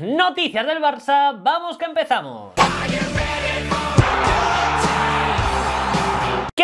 Noticias del Barça, vamos que empezamos.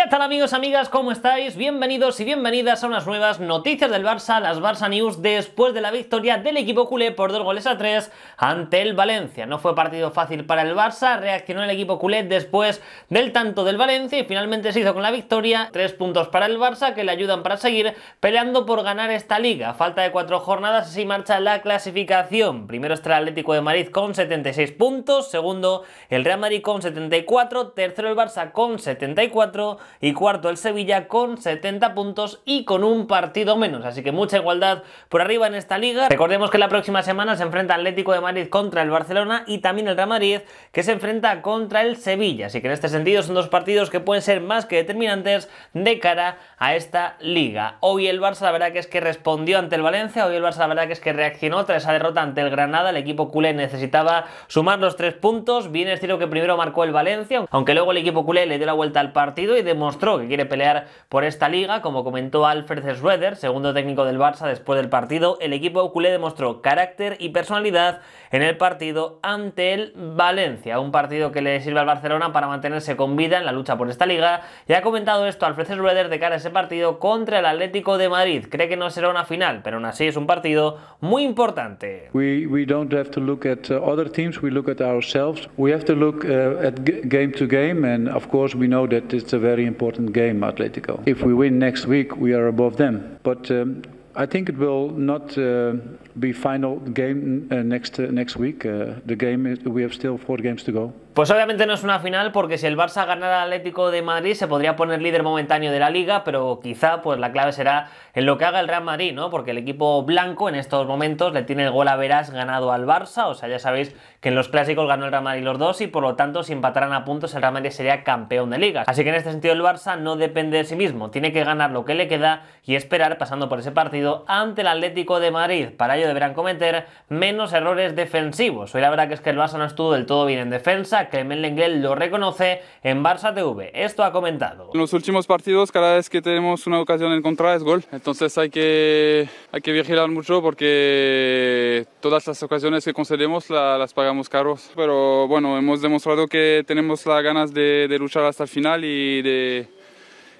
¿Qué tal amigos, amigas? ¿Cómo estáis? Bienvenidos y bienvenidas a unas nuevas noticias del Barça, las Barça News, después de la victoria del equipo culé por dos goles a tres ante el Valencia. No fue partido fácil para el Barça, reaccionó el equipo culé después del tanto del Valencia y finalmente se hizo con la victoria. Tres puntos para el Barça que le ayudan para seguir peleando por ganar esta liga. Falta de cuatro jornadas, así marcha la clasificación. Primero está el Atlético de Madrid con 76 puntos, segundo el Real Madrid con 74, tercero el Barça con 74 y cuarto el Sevilla con 70 puntos y con un partido menos. Así que mucha igualdad por arriba en esta liga. Recordemos que la próxima semana se enfrenta Atlético de Madrid contra el Barcelona y también el Real Madrid que se enfrenta contra el Sevilla. Así que en este sentido son dos partidos que pueden ser más que determinantes de cara a esta liga. Hoy el Barça la verdad que es que respondió ante el Valencia, hoy el Barça la verdad que es que reaccionó tras esa derrota ante el Granada, el equipo culé necesitaba sumar los tres puntos, bien es cierto que primero marcó el Valencia, aunque luego el equipo culé le dio la vuelta al partido y de demostró que quiere pelear por esta liga, como comentó Alfred Schroeder, segundo técnico del Barça después del partido, el equipo culé demostró carácter y personalidad en el partido ante el Valencia, un partido que le sirve al Barcelona para mantenerse con vida en la lucha por esta liga, y ha comentado esto Alfred Schroeder de cara a ese partido contra el Atlético de Madrid. Cree que no será una final, pero aún así es un partido muy importante. We, don't have to look at uh, other teams, we look at ourselves. We have to look uh, at game to game and of course we know that it's a very important game, Atletico. If we win next week, we are above them. But um, I think it will not uh, be final game uh, next uh, next week. Uh, the game is, we have still four games to go. Pues obviamente no es una final porque si el Barça ganara al Atlético de Madrid se podría poner líder momentáneo de la liga, pero quizá pues la clave será en lo que haga el Real Madrid, ¿no? Porque el equipo blanco en estos momentos le tiene el gol a veras ganado al Barça, o sea, ya sabéis que en los clásicos ganó el Real Madrid los dos y por lo tanto si empataran a puntos el Real Madrid sería campeón de ligas. Así que en este sentido el Barça no depende de sí mismo, tiene que ganar lo que le queda y esperar pasando por ese partido ante el Atlético de Madrid. Para ello deberán cometer menos errores defensivos. Hoy la verdad que es que el Barça no estuvo del todo bien en defensa, que Clement Lenguel lo reconoce en Barça TV. Esto ha comentado. En los últimos partidos, cada vez que tenemos una ocasión en contra es gol. Entonces hay que, hay que vigilar mucho porque todas las ocasiones que concedemos las pagamos caros. Pero bueno, hemos demostrado que tenemos las ganas de luchar hasta el final y de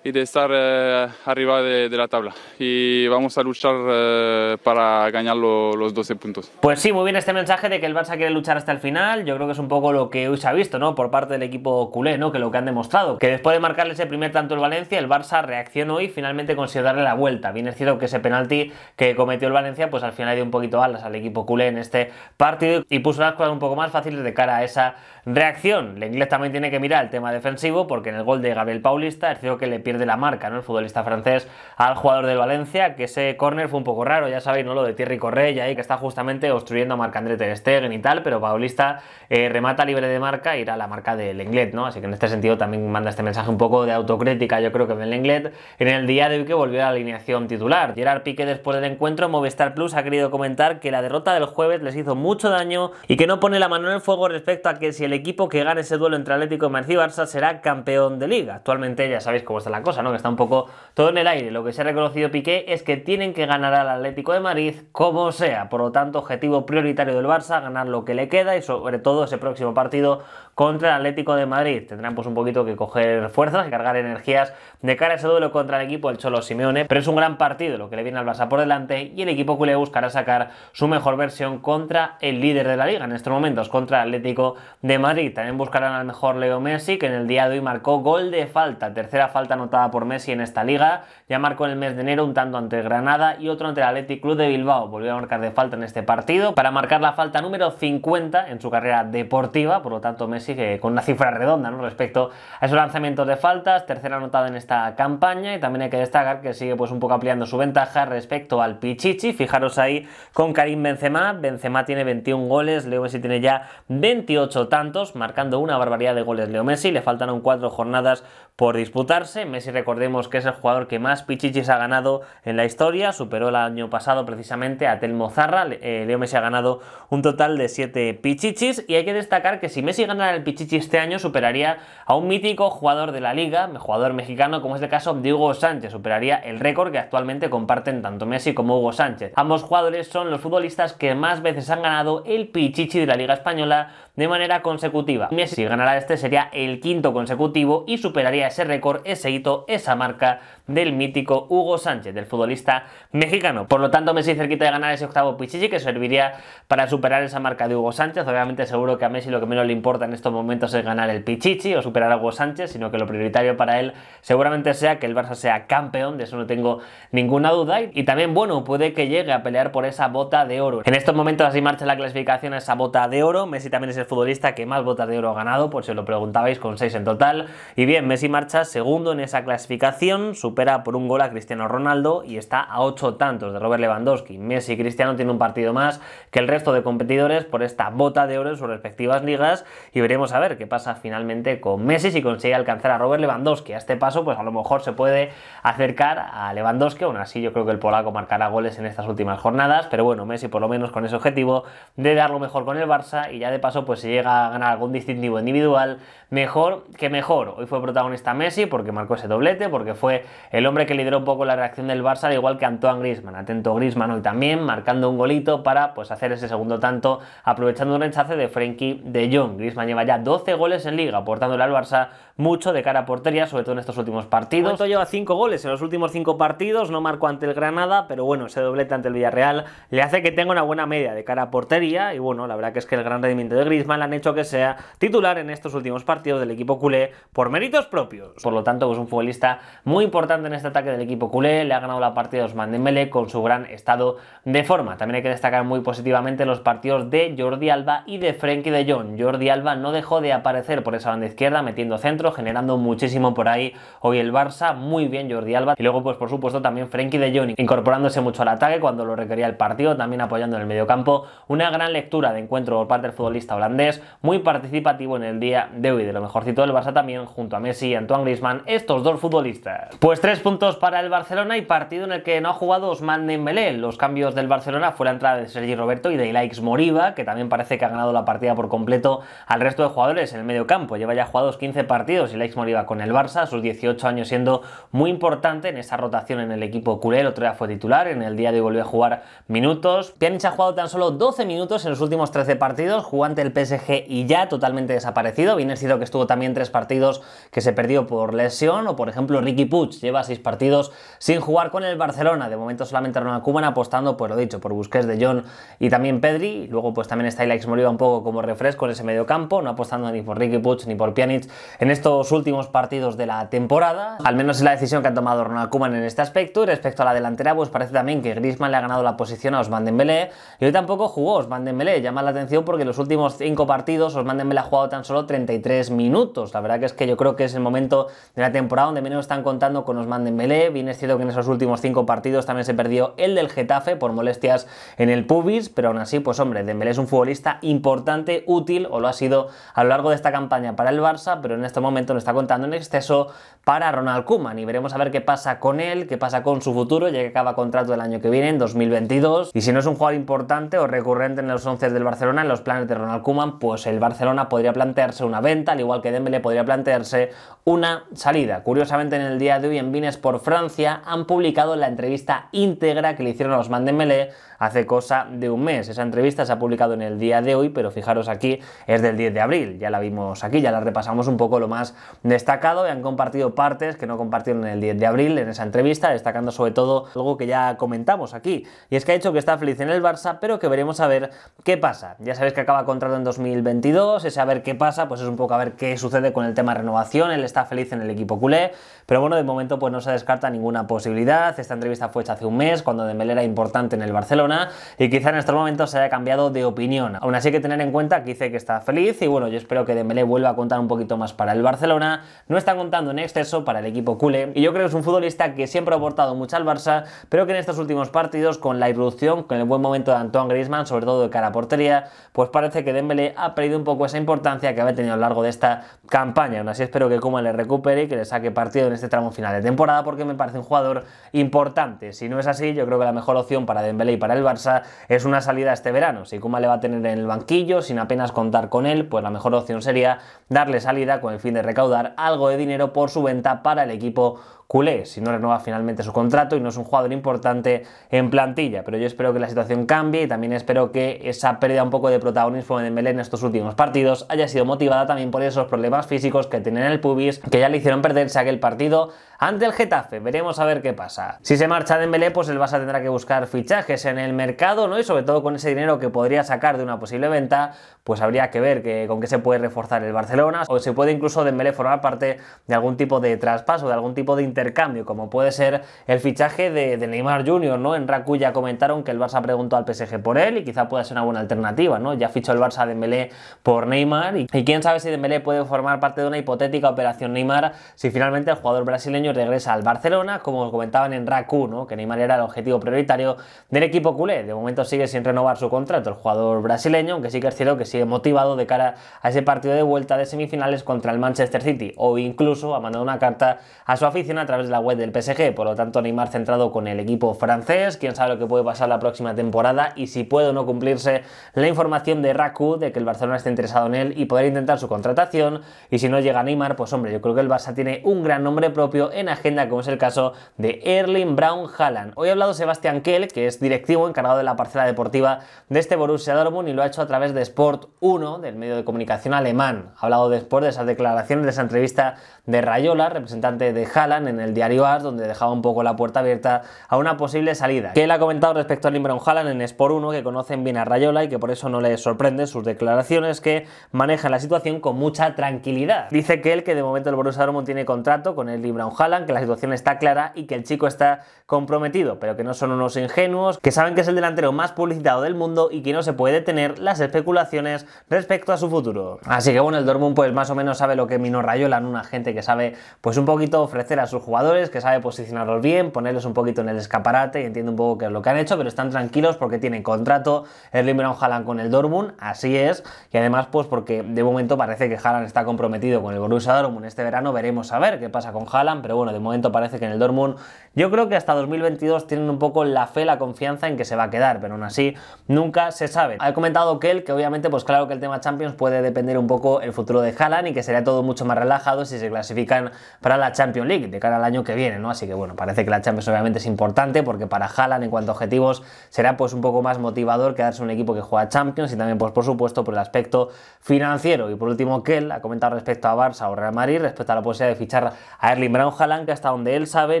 y de estar eh, arriba de, la tabla. Y vamos a luchar eh, para ganar los 12 puntos. Pues sí, muy bien este mensaje de que el Barça quiere luchar hasta el final. Yo creo que es un poco lo que hoy se ha visto, ¿no? Por parte del equipo culé, ¿no? Que lo que han demostrado. Que después de marcarle ese primer tanto el Valencia, el Barça reaccionó y finalmente consiguió darle la vuelta. Bien es cierto que ese penalti que cometió el Valencia, pues al final dio un poquito alas al equipo culé en este partido y puso las cosas un poco más fáciles de cara a esa reacción. La inglés también tiene que mirar el tema defensivo porque en el gol de Gabriel Paulista es cierto que le pierde de la marca, ¿no? El futbolista francés al jugador del Valencia, que ese córner fue un poco raro, ya sabéis, ¿no? Lo de Thierry Correa que está justamente obstruyendo a Marc-André Ter Stegen y tal, pero Paulista eh, remata libre de marca y e irá a la marca del Lenglet ¿no? Así que en este sentido también manda este mensaje un poco de autocrítica, yo creo que en Lenglet en el día de hoy que volvió a la alineación titular. Gerard Pique, después del encuentro, Movistar Plus ha querido comentar que la derrota del jueves les hizo mucho daño y que no pone la mano en el fuego respecto a que si el equipo que gane ese duelo entre Atlético y Barça será campeón de liga. Actualmente ya sabéis cómo está la cosa, ¿no? Que está un poco todo en el aire. Lo que se ha reconocido Piqué es que tienen que ganar al Atlético de Madrid como sea. Por lo tanto, objetivo prioritario del Barça, ganar lo que le queda y sobre todo ese próximo partido contra el Atlético de Madrid. Tendrán pues un poquito que coger fuerzas, y cargar energías de cara a ese duelo contra el equipo del Cholo Simeone, pero es un gran partido lo que le viene al Barça por delante y el equipo culé buscará sacar su mejor versión contra el líder de la liga en estos momentos, contra el Atlético de Madrid. También buscarán al mejor Leo Messi, que en el día de hoy marcó gol de falta, tercera falta anotada por Messi en esta liga, ya marcó en el mes de enero un tanto ante Granada y otro ante el Athletic Club de Bilbao, volvió a marcar de falta en este partido para marcar la falta número 50 en su carrera deportiva, por lo tanto Messi sigue con una cifra redonda respecto a esos lanzamientos de faltas, tercera anotada en esta campaña y también hay que destacar que sigue pues un poco ampliando su ventaja respecto al Pichichi, fijaros ahí con Karim Benzema, Benzema tiene 21 goles, Leo Messi tiene ya 28 tantos, marcando una barbaridad de goles Leo Messi, le faltan aún 4 jornadas por disputarse. Messi recordemos que es el jugador que más pichichis ha ganado en la historia, superó el año pasado precisamente a Telmo Zarra, eh, Leo Messi ha ganado un total de 7 pichichis y hay que destacar que si Messi ganara el pichichi este año superaría a un mítico jugador de la liga, jugador mexicano como es el caso de Hugo Sánchez, superaría el récord que actualmente comparten tanto Messi como Hugo Sánchez. Ambos jugadores son los futbolistas que más veces han ganado el pichichi de la liga española de manera consecutiva. Messi ganará este sería el quinto consecutivo y superaría ese récord, ese hito, esa marca del mítico Hugo Sánchez, del futbolista mexicano. Por lo tanto, Messi cerquita de ganar ese octavo Pichichi que serviría para superar esa marca de Hugo Sánchez. Obviamente, seguro que a Messi lo que menos le importa en estos momentos es ganar el Pichichi o superar a Hugo Sánchez, sino que lo prioritario para él seguramente sea que el Barça sea campeón, de eso no tengo ninguna duda. Y también, bueno, puede que llegue a pelear por esa bota de oro. En estos momentos así marcha la clasificación a esa bota de oro. Messi también es el futbolista que más botas de oro ha ganado, por si lo preguntabais, con 6 en total. Y bien, Messi marcha segundo en esa clasificación, supera por un gol a Cristiano Ronaldo y está a ocho tantos de Robert Lewandowski. Messi Cristiano tiene un partido más que el resto de competidores por esta bota de oro en sus respectivas ligas y veremos a ver qué pasa finalmente con Messi si consigue alcanzar a Robert Lewandowski. A este paso pues a lo mejor se puede acercar a Lewandowski, aún así yo creo que el polaco marcará goles en estas últimas jornadas, pero bueno, Messi por lo menos con ese objetivo de dar lo mejor con el Barça y ya de paso pues si llega a ganar algún distintivo individual, mejor que mejor. Hoy fue protagonista está Messi, porque marcó ese doblete, porque fue el hombre que lideró un poco la reacción del Barça, al igual que Antoine Grisman. Atento Grisman hoy también, marcando un golito para pues, hacer ese segundo tanto, aprovechando un rechace de Frenkie de Jong. Grisman lleva ya 12 goles en liga, aportándole al Barça mucho de cara a portería, sobre todo en estos últimos partidos. ¿Cuánto lleva 5 goles en los últimos 5 partidos, no marcó ante el Granada, pero bueno, ese doblete ante el Villarreal le hace que tenga una buena media de cara a portería y bueno, la verdad que es que el gran rendimiento de Griezmann le han hecho que sea titular en estos últimos partidos del equipo culé por méritos propios. Por lo tanto, es pues, un futbolista muy importante en este ataque del equipo culé. Le ha ganado la partida de Osman Dembele con su gran estado de forma. También hay que destacar muy positivamente los partidos de Jordi Alba y de Frenkie de Jong. Jordi Alba no dejó de aparecer por esa banda izquierda, metiendo centro, generando muchísimo por ahí hoy el Barça. Muy bien Jordi Alba. Y luego, pues por supuesto, también Frenkie de Jong incorporándose mucho al ataque cuando lo requería el partido, también apoyando en el mediocampo. Una gran lectura de encuentro por parte del futbolista holandés, muy participativo en el día de hoy. De lo mejorcito del Barça también, junto a Messi, Antoine Griezmann estos dos futbolistas. Pues tres puntos para el Barcelona y partido en el que no ha jugado Osman Dembélé. Los cambios del Barcelona fue la entrada de Sergi Roberto y de Ilaix Moriba, que también parece que ha ganado la partida por completo al resto de jugadores en el medio campo. Lleva ya jugados 15 partidos Ilaix Moriba con el Barça, sus 18 años siendo muy importante en esa rotación en el equipo culé. El otro día fue titular, en el día de hoy volvió a jugar minutos. Pjanic ha jugado tan solo 12 minutos en los últimos 13 partidos, jugante el PSG y ya totalmente desaparecido. Bien es cierto que estuvo también tres partidos que se perdió por lesión, o por ejemplo Ricky Puig lleva seis partidos sin jugar con el Barcelona, de momento solamente Ronald Koeman apostando, pues lo dicho, por Busquets de John y también Pedri, luego pues también está moría Moriba un poco como refresco en ese medio campo, no apostando ni por Ricky Puig ni por Pjanic en estos últimos partidos de la temporada, al menos es la decisión que ha tomado Ronald Koeman en este aspecto, y respecto a la delantera pues parece también que Griezmann le ha ganado la posición a Osman Dembélé, y hoy tampoco jugó Osman Dembélé, llama la atención porque en los últimos cinco partidos Osman Dembélé ha jugado tan solo 33 minutos, la verdad que es que yo creo que es el momento de la temporada donde menos están contando con Osman Dembélé. Bien es cierto que en esos últimos cinco partidos también se perdió el del Getafe por molestias en el pubis, pero aún así, pues hombre, Dembélé es un futbolista importante, útil, o lo ha sido a lo largo de esta campaña para el Barça, pero en este momento no está contando en exceso para Ronald Koeman y veremos a ver qué pasa con él, qué pasa con su futuro, ya que acaba contrato el año que viene, en 2022, y si no es un jugador importante o recurrente en los 11 del Barcelona, en los planes de Ronald Koeman, pues el Barcelona podría plantearse una venta, al igual que Dembélé podría plantearse un una salida. Curiosamente, en el día de hoy en Vines por Francia han publicado la entrevista íntegra que le hicieron a los Mandemele hace cosa de un mes. Esa entrevista se ha publicado en el día de hoy, pero fijaros aquí, es del 10 de abril. Ya la vimos aquí, ya la repasamos un poco lo más destacado y han compartido partes que no compartieron en el 10 de abril en esa entrevista, destacando sobre todo algo que ya comentamos aquí. Y es que ha dicho que está feliz en el Barça, pero que veremos a ver qué pasa. Ya sabéis que acaba contrato en 2022, ese a ver qué pasa, pues es un poco a ver qué sucede con el tema renovación. Él está feliz en el equipo culé, pero bueno, de momento pues no se descarta ninguna posibilidad. Esta entrevista fue hecha hace un mes, cuando Dembélé era importante en el Barcelona, y quizá en estos momentos se haya cambiado de opinión. Aún así hay que tener en cuenta que dice que está feliz, y bueno, yo espero que Dembélé vuelva a contar un poquito más para el Barcelona. No está contando en exceso para el equipo culé, y yo creo que es un futbolista que siempre ha aportado mucho al Barça, pero que en estos últimos partidos, con la irrupción, con el buen momento de Antoine Griezmann, sobre todo de cara a portería, pues parece que Dembélé ha perdido un poco esa importancia que había tenido a lo largo de esta campaña. Aún así espero que como le recupere y que le saque partido en este tramo final de temporada porque me parece un jugador importante. Si no es así, yo creo que la mejor opción para Dembélé y para el Barça es una salida este verano. Si Kuma le va a tener en el banquillo sin apenas contar con él, pues la mejor opción sería darle salida con el fin de recaudar algo de dinero por su venta para el equipo culé si no renueva finalmente su contrato y no es un jugador importante en plantilla. Pero yo espero que la situación cambie y también espero que esa pérdida un poco de protagonismo de Dembélé en estos últimos partidos haya sido motivada también por esos problemas físicos que tiene en el pubis que ya le hicieron perderse aquel partido ante el Getafe. Veremos a ver qué pasa. Si se marcha Dembélé, pues el Barça tendrá que buscar fichajes en el mercado, ¿no? Y sobre todo con ese dinero que podría sacar de una posible venta, pues habría que ver que, con qué se puede reforzar el Barcelona o se puede incluso Dembélé formar parte de algún tipo de traspaso, de algún tipo de interés cambio, como puede ser el fichaje de, Neymar Jr., ¿no? En Raku ya comentaron que el Barça preguntó al PSG por él y quizá pueda ser una buena alternativa, ¿no? Ya fichó el Barça de Dembélé por Neymar y, quién sabe si Dembélé puede formar parte de una hipotética operación Neymar si finalmente el jugador brasileño regresa al Barcelona, como comentaban en Raku, ¿no? Que Neymar era el objetivo prioritario del equipo culé. De momento sigue sin renovar su contrato el jugador brasileño, aunque sí que es cierto que sigue motivado de cara a ese partido de vuelta de semifinales contra el Manchester City o incluso ha mandado una carta a su afición a través de la web del PSG. Por lo tanto, Neymar centrado con el equipo francés. Quién sabe lo que puede pasar la próxima temporada y si puede o no cumplirse la información de Raku de que el Barcelona esté interesado en él y poder intentar su contratación. Y si no llega Neymar, pues hombre, yo creo que el Barça tiene un gran nombre propio en agenda, como es el caso de Erling Brown Haaland. Hoy ha hablado Sebastián Kell, que es directivo encargado de la parcela deportiva de este Borussia Dortmund y lo ha hecho a través de Sport 1, del medio de comunicación alemán. Ha hablado después de esas declaraciones, de esa entrevista de Rayola, representante de Haaland en el diario AS, donde dejaba un poco la puerta abierta a una posible salida. Que él ha comentado respecto al Limbron Haaland en Sport 1, que conocen bien a Rayola y que por eso no le sorprende sus declaraciones, que maneja la situación con mucha tranquilidad. Dice que él, que de momento el Borussia Dortmund tiene contrato con el Limbron Haaland, que la situación está clara y que el chico está comprometido, pero que no son unos ingenuos, que saben que es el delantero más publicitado del mundo y que no se puede tener las especulaciones respecto a su futuro. Así que bueno, el Dortmund pues más o menos sabe lo que minó Rayola, una gente que sabe pues un poquito ofrecer a sus jugadores, que sabe posicionarlos bien, ponerlos un poquito en el escaparate y entiende un poco qué es lo que han hecho, pero están tranquilos porque tienen contrato Erling Brown Haaland con el Dortmund, así es, y además pues porque de momento parece que Haaland está comprometido con el Borussia Dortmund este verano, veremos a ver qué pasa con Haaland, pero bueno, de momento parece que en el Dortmund yo creo que hasta 2022 tienen un poco la fe, la confianza en que se va a quedar, pero aún así nunca se sabe. Ha comentado Kel que obviamente pues claro que el tema Champions puede depender un poco el futuro de Haaland y que sería todo mucho más relajado si se clasifican para la Champions League de cara al año que viene, ¿no? Así que bueno, parece que la Champions obviamente es importante porque para Haaland en cuanto a objetivos será pues un poco más motivador quedarse un equipo que juega Champions y también pues por supuesto por el aspecto financiero. Y por último, Kell ha comentado respecto a Barça o Real Madrid, respecto a la posibilidad de fichar a Erling Brown Haaland, que hasta donde él sabe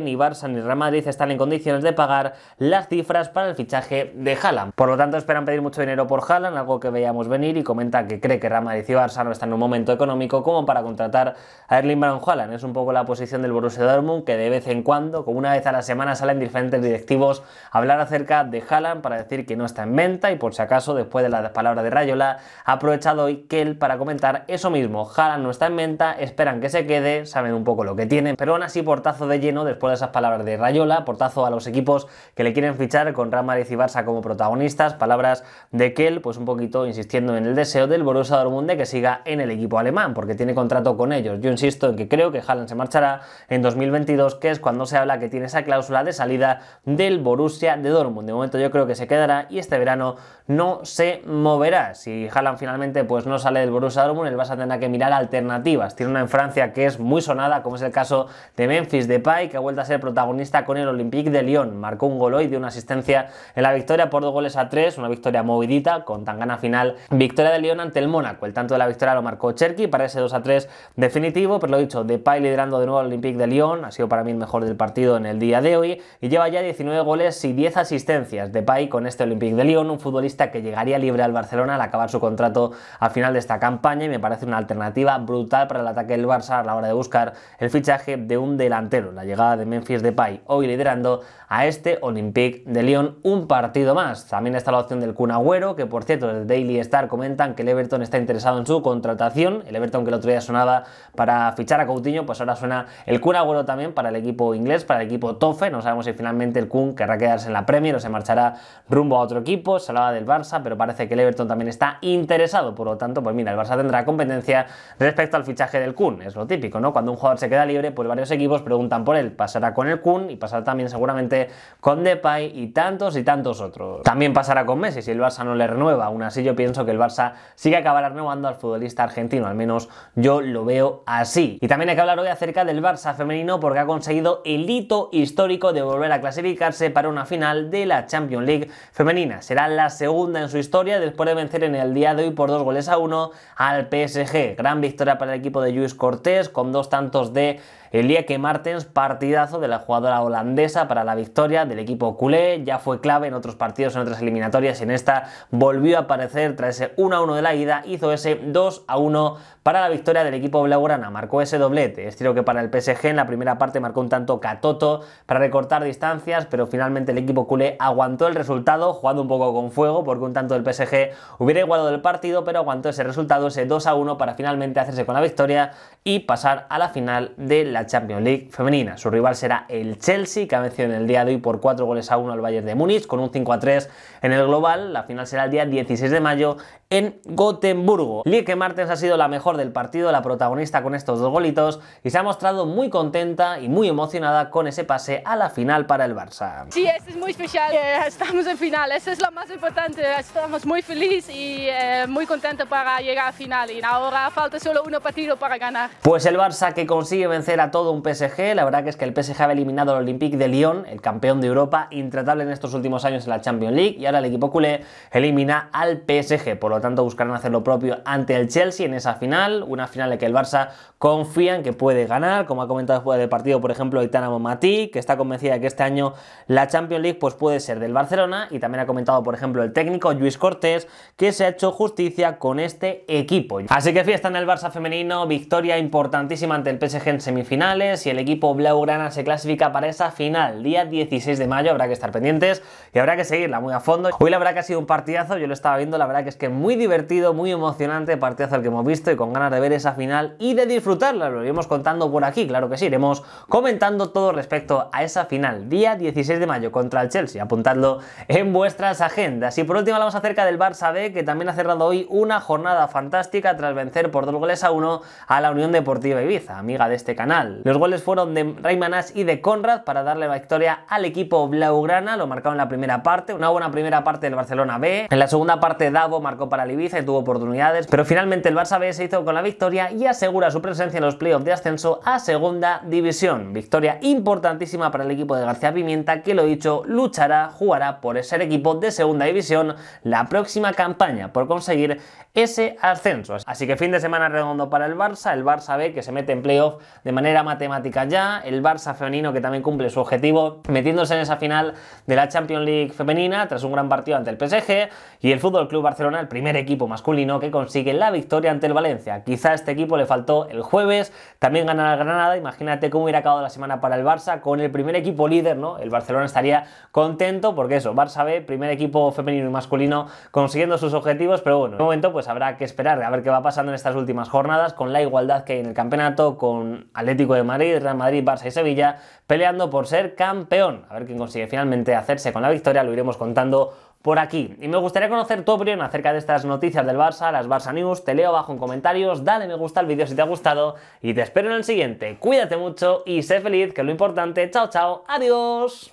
ni Barça ni Real Madrid están en condiciones de pagar las cifras para el fichaje de Haaland. Por lo tanto, esperan pedir mucho dinero por Haaland, algo que veíamos venir y comenta que cree que Real Madrid y Barça no están en un momento económico como para contratar a Erling Brown Haaland. Es un poco la posición del Borussia que de vez en cuando, como una vez a la semana, salen diferentes directivos a hablar acerca de Haaland para decir que no está en venta y por si acaso, después de las palabras de Rayola, ha aprovechado hoy Kell para comentar eso mismo. Haaland no está en venta, esperan que se quede, saben un poco lo que tienen, pero aún así portazo de lleno después de esas palabras de Rayola, portazo a los equipos que le quieren fichar con Real y Barça como protagonistas, palabras de Kell, pues un poquito insistiendo en el deseo del Borussia Dortmund de que siga en el equipo alemán, porque tiene contrato con ellos. Yo insisto en que creo que Haaland se marchará en 2021 22, que es cuando se habla que tiene esa cláusula de salida del Borussia de Dortmund. De momento yo creo que se quedará y este verano no se moverá. Si Haaland finalmente pues no sale del Borussia Dortmund, vas a tener que mirar alternativas. Tiene una en Francia que es muy sonada, como es el caso de Memphis Depay, que ha vuelto a ser protagonista con el Olympique de Lyon. Marcó un gol hoy, dio una asistencia en la victoria por dos goles a tres, una victoria movidita con tan gana final. Victoria de Lyon ante el Mónaco. El tanto de la victoria lo marcó Cherky para ese 2 a 3 definitivo, pero lo dicho, Depay liderando de nuevo el Olympique de Lyon, ha sido para mí el mejor del partido en el día de hoy y lleva ya 19 goles y 10 asistencias. de Pay con este Olympique de Lyon, un futbolista que llegaría libre al Barcelona al acabar su contrato al final de esta campaña y me parece una alternativa brutal para el ataque del Barça a la hora de buscar el fichaje de un delantero. La llegada de Memphis Depay hoy liderando a este Olympique de Lyon un partido más. También está la opción del Kun que por cierto el Daily Star comentan que el Everton está interesado en su contratación. El Everton que el otro día sonaba para fichar a Coutinho, pues ahora suena el Kun Agüero también también para el equipo inglés, para el equipo Tofe. No sabemos si finalmente el Kun querrá quedarse en la Premier o se marchará rumbo a otro equipo. Se hablaba del Barça, pero parece que el Everton también está interesado. Por lo tanto, pues mira, el Barça tendrá competencia respecto al fichaje del Kun. Es lo típico, ¿no? Cuando un jugador se queda libre, pues varios equipos preguntan por él. Pasará con el Kun y pasará también seguramente con Depay y tantos y tantos otros. También pasará con Messi si el Barça no le renueva. Aún así, yo pienso que el Barça sigue que acabará renovando al futbolista argentino. Al menos yo lo veo así. Y también hay que hablar hoy acerca del Barça femenino porque ha conseguido el hito histórico de volver a clasificarse para una final de la Champions League femenina. Será la segunda en su historia después de vencer en el día de hoy por dos goles a uno al PSG. Gran victoria para el equipo de Luis Cortés con dos tantos de el Martens, partidazo de la jugadora holandesa para la victoria del equipo culé, ya fue clave en otros partidos, en otras eliminatorias y en esta volvió a aparecer tras ese 1-1 de la ida, hizo ese 2-1 para la victoria del equipo blaugrana, marcó ese doblete, es cierto que para el PSG en la primera parte marcó un tanto Catoto para recortar distancias, pero finalmente el equipo culé aguantó el resultado, jugando un poco con fuego, porque un tanto del PSG hubiera igualado el partido, pero aguantó ese resultado, ese 2-1 para finalmente hacerse con la victoria y pasar a la final de la Champions League femenina. Su rival será el Chelsea, que ha vencido en el día de hoy por 4 goles a 1 al Bayern de Múnich, con un 5 a 3 en el global. La final será el día 16 de mayo en Gotemburgo. Lieke Martens ha sido la mejor del partido, la protagonista con estos dos golitos, y se ha mostrado muy contenta y muy emocionada con ese pase a la final para el Barça. Sí, esto es muy especial. Eh, estamos en final, eso es lo más importante. Estamos muy felices y eh, muy contentos para llegar a final. Y ahora falta solo uno partido para ganar. Pues el Barça que consigue vencer a todo un PSG. La verdad que es que el PSG ha eliminado al Olympique de Lyon, el campeón de Europa, intratable en estos últimos años en la Champions League, y ahora el equipo culé elimina al PSG. Por lo tanto, buscarán hacer lo propio ante el Chelsea en esa final, una final en que el Barça confía en que puede ganar, como ha comentado después del partido, por ejemplo, Itana Mati, que está convencida de que este año la Champions League pues, puede ser del Barcelona, y también ha comentado, por ejemplo, el técnico Luis Cortés, que se ha hecho justicia con este equipo. Así que fiesta en el Barça femenino, victoria importantísima ante el PSG en semifinal y el equipo Blaugrana se clasifica para esa final. Día 16 de mayo habrá que estar pendientes y habrá que seguirla muy a fondo. Hoy la verdad que ha sido un partidazo, yo lo estaba viendo, la verdad que es que muy divertido, muy emocionante, partidazo el que hemos visto y con ganas de ver esa final y de disfrutarla. Lo iremos contando por aquí, claro que sí, iremos comentando todo respecto a esa final. Día 16 de mayo contra el Chelsea, apuntadlo en vuestras agendas. Y por último hablamos acerca del Barça B, que también ha cerrado hoy una jornada fantástica tras vencer por dos goles a uno a la Unión Deportiva Ibiza, amiga de este canal. Los goles fueron de Rayman y de Conrad para darle la victoria al equipo blaugrana, lo marcaron en la primera parte, una buena primera parte del Barcelona B. En la segunda parte Davo marcó para el y tuvo oportunidades, pero finalmente el Barça B se hizo con la victoria y asegura su presencia en los playoffs de ascenso a segunda división. Victoria importantísima para el equipo de García Pimienta que lo dicho luchará, jugará por ser equipo de segunda división la próxima campaña por conseguir ese ascenso. Así que fin de semana redondo para el Barça, el Barça B que se mete en playoff de manera matemática ya, el Barça femenino que también cumple su objetivo metiéndose en esa final de la Champions League femenina tras un gran partido ante el PSG y el Fútbol Club Barcelona, el primer equipo masculino que consigue la victoria ante el Valencia. Quizá este equipo le faltó el jueves, también ganar al Granada, imagínate cómo hubiera acabado la semana para el Barça con el primer equipo líder, ¿no? El Barcelona estaría contento porque eso, Barça B, primer equipo femenino y masculino consiguiendo sus objetivos, pero bueno, de momento pues habrá que esperar a ver qué va pasando en estas últimas jornadas con la igualdad que hay en el campeonato con Atlético de Madrid, Real Madrid, Barça y Sevilla peleando por ser campeón. A ver quién consigue finalmente hacerse con la victoria, lo iremos contando por aquí. Y me gustaría conocer tu opinión acerca de estas noticias del Barça, las Barça News. Te leo abajo en comentarios, dale me gusta al vídeo si te ha gustado y te espero en el siguiente. Cuídate mucho y sé feliz, que es lo importante. Chao, chao, adiós.